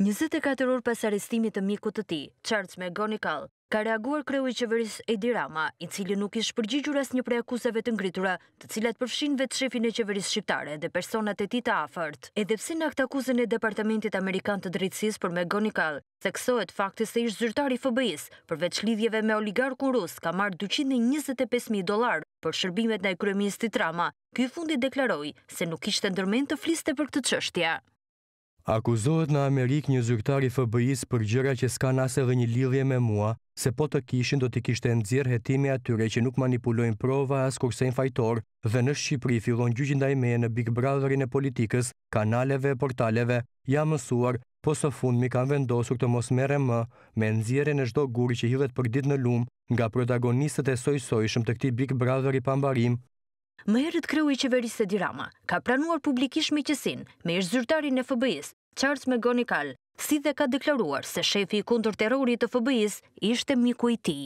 24 orë pas arestimit të mikut të ti, Charles McGonigal, ka reaguar kreu i qeveris Edi Rama, i cili nuk ish përgjigjur as një prej akusave të ngritura, të cilat përfshin vetë shefin e qeveris shqiptare dhe personat e ti të afert. Edhe pse në këtë akuzën e Departamentit Amerikan të Drejtësis për McGonigal, theksohet fakti se ish zyrtari FBI-s, përveç lidhjeve me oligarku rus, ka marrë 225.000 dolar për shërbimet në e kreministit Rama, kjo fundi deklaroi se nuk ishte ndërmen të fliste për këtë qështja. Akuzohet në Amerikë një zyrtar i FBI-s për gjëra që s'kan as edhe një lidhje me mua, se po të kishin do të kishte nxjerr hetimi atyre që nuk manipulojnë prova as kursejnë fajtor, dhe në Shqipëri fillon gjyqi ndaj meje në Big Brotherin e politikës, kanaleve e portaleve, jam mësuar, po së mi kanë vendosur të mos merrem më me nxjerrjen e çdo guri që hidhet për dit në lum nga protagonistët e sojsojshëm të këtij Big Brotheri pambarim. Më herët kreu i qeverisë Edi ka pranuar publikisht me qësin, me zyrtarin e FBI-s Charles McGonigal, si dhe ka deklaruar se shefi i kundur terrorit të FBI-s ishte miku i ti.